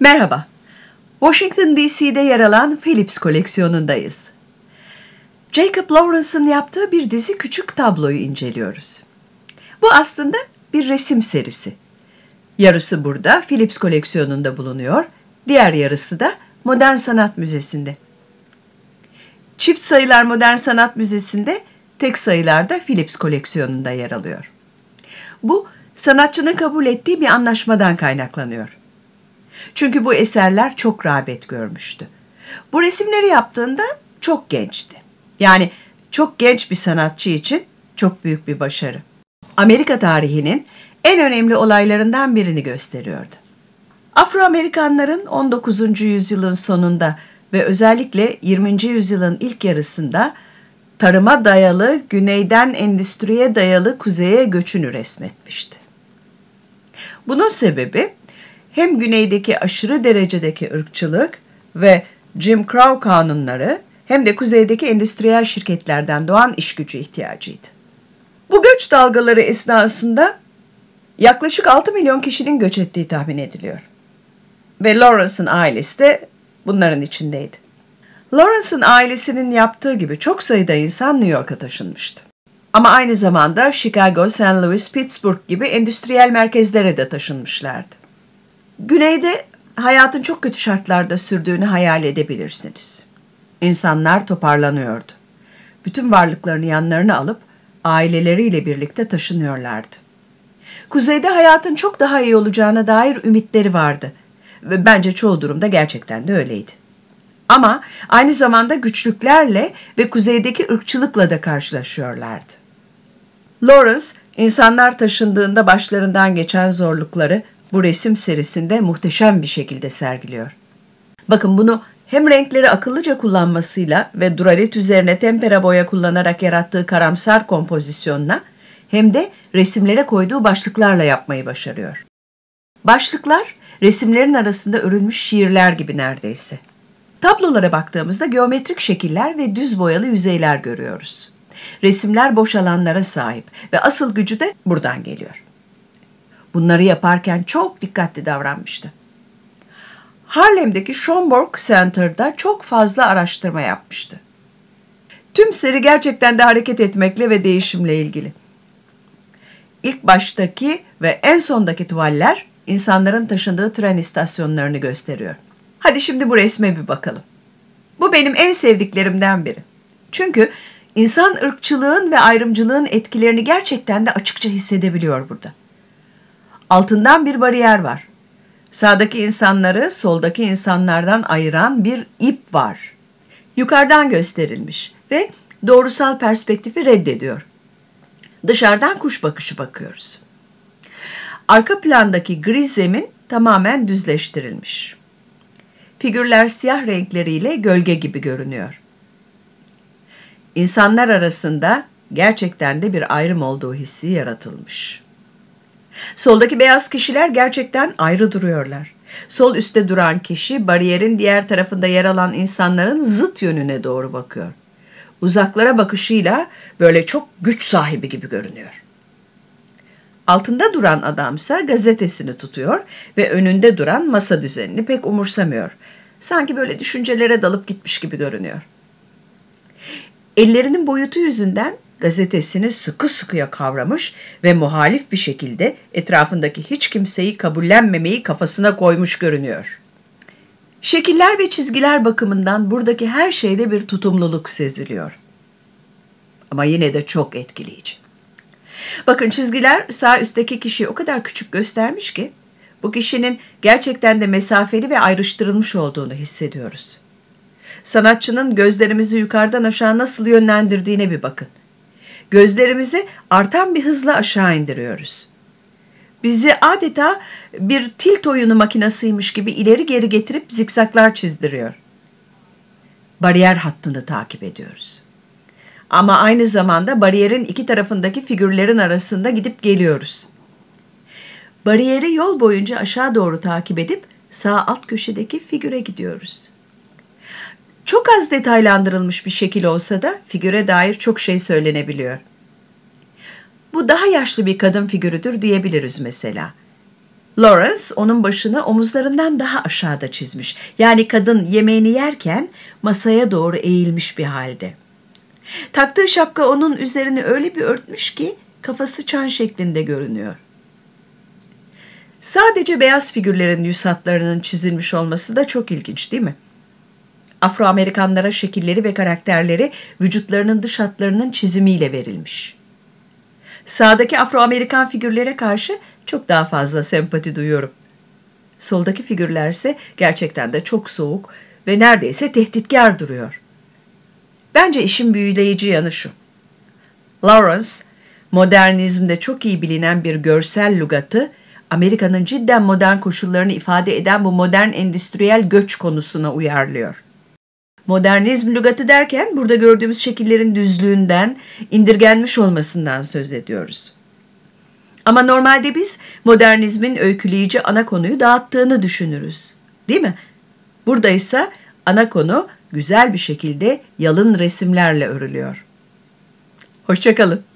Merhaba, Washington DC'de yer alan Phillips koleksiyonundayız. Jacob Lawrence'ın yaptığı bir dizi küçük tabloyu inceliyoruz. Bu aslında bir resim serisi. Yarısı burada Phillips koleksiyonunda bulunuyor, diğer yarısı da Modern Sanat Müzesi'nde. Çift sayılar Modern Sanat Müzesi'nde, tek sayılar da Phillips koleksiyonunda yer alıyor. Bu sanatçının kabul ettiği bir anlaşmadan kaynaklanıyor. Çünkü bu eserler çok rağbet görmüştü. Bu resimleri yaptığında çok gençti. Yani çok genç bir sanatçı için çok büyük bir başarı. Amerika tarihinin en önemli olaylarından birini gösteriyordu. Afro-Amerikanların 19. yüzyılın sonunda ve özellikle 20. yüzyılın ilk yarısında tarıma dayalı, güneyden endüstriye dayalı kuzeye göçünü resmetmişti. Bunun sebebi hem güneydeki aşırı derecedeki ırkçılık ve Jim Crow kanunları hem de kuzeydeki endüstriyel şirketlerden doğan iş gücü ihtiyacıydı. Bu göç dalgaları esnasında yaklaşık 6 milyon kişinin göç ettiği tahmin ediliyor. Ve Lawrence'ın ailesi de bunların içindeydi. Lawrence'ın ailesinin yaptığı gibi çok sayıda insan New York'a taşınmıştı. Ama aynı zamanda Chicago, St. Louis, Pittsburgh gibi endüstriyel merkezlere de taşınmışlardı. Güneyde hayatın çok kötü şartlarda sürdüğünü hayal edebilirsiniz. İnsanlar toparlanıyordu. Bütün varlıklarını yanlarına alıp aileleriyle birlikte taşınıyorlardı. Kuzeyde hayatın çok daha iyi olacağına dair ümitleri vardı ve bence çoğu durumda gerçekten de öyleydi. Ama aynı zamanda güçlüklerle ve kuzeydeki ırkçılıkla da karşılaşıyorlardı. Lawrence, insanlar taşındığında başlarından geçen zorlukları bu resim serisinde muhteşem bir şekilde sergiliyor. Bakın bunu hem renkleri akıllıca kullanmasıyla ve duralet üzerine tempera boya kullanarak yarattığı karamsar kompozisyonla hem de resimlere koyduğu başlıklarla yapmayı başarıyor. Başlıklar resimlerin arasında örülmüş şiirler gibi neredeyse. Tablolara baktığımızda geometrik şekiller ve düz boyalı yüzeyler görüyoruz. Resimler boş alanlara sahip ve asıl gücü de buradan geliyor. Bunları yaparken çok dikkatli davranmıştı. Harlem'deki Schomburg Center'da çok fazla araştırma yapmıştı. Tüm seri gerçekten de hareket etmekle ve değişimle ilgili. İlk baştaki ve en sondaki tuvaller insanların taşındığı tren istasyonlarını gösteriyor. Hadi şimdi bu resme bir bakalım. Bu benim en sevdiklerimden biri. Çünkü insan ırkçılığın ve ayrımcılığın etkilerini gerçekten de açıkça hissedebiliyor burada. Altından bir bariyer var. Sağdaki insanları soldaki insanlardan ayıran bir ip var. Yukarıdan gösterilmiş ve doğrusal perspektifi reddediyor. Dışarıdan kuş bakışı bakıyoruz. Arka plandaki gri zemin tamamen düzleştirilmiş. Figürler siyah renkleriyle gölge gibi görünüyor. İnsanlar arasında gerçekten de bir ayrım olduğu hissi yaratılmış.'' Soldaki beyaz kişiler gerçekten ayrı duruyorlar. Sol üstte duran kişi bariyerin diğer tarafında yer alan insanların zıt yönüne doğru bakıyor. Uzaklara bakışıyla böyle çok güç sahibi gibi görünüyor. Altında duran adamsa gazetesini tutuyor ve önünde duran masa düzenini pek umursamıyor. Sanki böyle düşüncelere dalıp gitmiş gibi görünüyor. Ellerinin boyutu yüzünden gazetesini sıkı sıkıya kavramış ve muhalif bir şekilde etrafındaki hiç kimseyi kabullenmemeyi kafasına koymuş görünüyor. Şekiller ve çizgiler bakımından buradaki her şeyde bir tutumluluk seziliyor. Ama yine de çok etkileyici. Bakın çizgiler sağ üstteki kişiyi o kadar küçük göstermiş ki bu kişinin gerçekten de mesafeli ve ayrıştırılmış olduğunu hissediyoruz. Sanatçının gözlerimizi yukarıdan aşağı nasıl yönlendirdiğine bir bakın gözlerimizi artan bir hızla aşağı indiriyoruz. Bizi adeta bir tilt oyunu makinasıymış gibi ileri geri getirip zikzaklar çizdiriyor. Bariyer hattını takip ediyoruz. Ama aynı zamanda bariyerin iki tarafındaki figürlerin arasında gidip geliyoruz. Bariyeri yol boyunca aşağı doğru takip edip sağ alt köşedeki figüre gidiyoruz.'' Çok az detaylandırılmış bir şekil olsa da figüre dair çok şey söylenebiliyor. Bu daha yaşlı bir kadın figürüdür diyebiliriz mesela. Lawrence onun başını omuzlarından daha aşağıda çizmiş. Yani kadın yemeğini yerken masaya doğru eğilmiş bir halde. Taktığı şapka onun üzerini öyle bir örtmüş ki kafası çan şeklinde görünüyor. Sadece beyaz figürlerin yüz hatlarının çizilmiş olması da çok ilginç değil mi? Afro-Amerikanlara şekilleri ve karakterleri vücutlarının dış hatlarının çizimiyle verilmiş. Sağdaki Afro-Amerikan figürlere karşı çok daha fazla sempati duyuyorum. Soldaki figürlerse gerçekten de çok soğuk ve neredeyse tehditkar duruyor. Bence işin büyüleyici yanı şu. Lawrence, modernizmde çok iyi bilinen bir görsel lugatı, Amerika'nın cidden modern koşullarını ifade eden bu modern endüstriyel göç konusuna uyarlıyor. Modernizm lügatı derken burada gördüğümüz şekillerin düzlüğünden, indirgenmiş olmasından söz ediyoruz. Ama normalde biz modernizmin öyküleyici ana konuyu dağıttığını düşünürüz. Değil mi? Burada ise ana konu güzel bir şekilde yalın resimlerle örülüyor. Hoşçakalın.